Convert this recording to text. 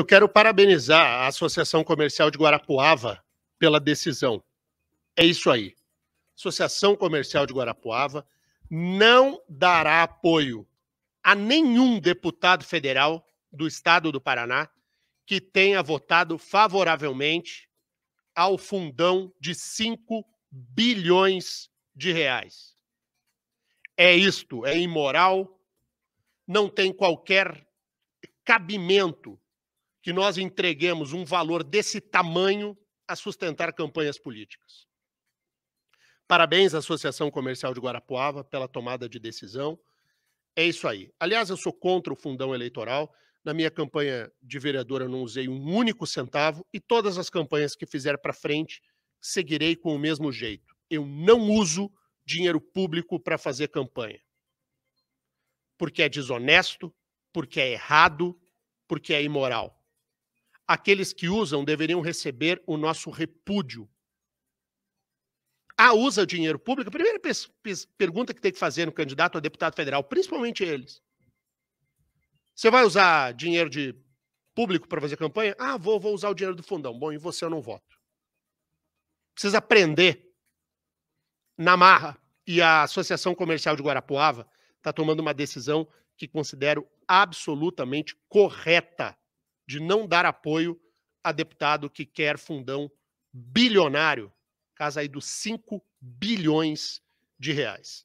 Eu quero parabenizar a Associação Comercial de Guarapuava pela decisão. É isso aí. Associação Comercial de Guarapuava não dará apoio a nenhum deputado federal do estado do Paraná que tenha votado favoravelmente ao fundão de 5 bilhões de reais. É isto, é imoral, não tem qualquer cabimento que nós entreguemos um valor desse tamanho a sustentar campanhas políticas. Parabéns à Associação Comercial de Guarapuava pela tomada de decisão. É isso aí. Aliás, eu sou contra o fundão eleitoral. Na minha campanha de vereadora eu não usei um único centavo e todas as campanhas que fizer para frente, seguirei com o mesmo jeito. Eu não uso dinheiro público para fazer campanha. Porque é desonesto, porque é errado, porque é imoral aqueles que usam deveriam receber o nosso repúdio. Ah, usa dinheiro público? primeira pergunta que tem que fazer no candidato a deputado federal, principalmente eles. Você vai usar dinheiro de público para fazer campanha? Ah, vou, vou usar o dinheiro do fundão. Bom, e você eu não voto. Precisa aprender na marra. E a Associação Comercial de Guarapuava está tomando uma decisão que considero absolutamente correta de não dar apoio a deputado que quer fundão bilionário, casa aí dos 5 bilhões de reais.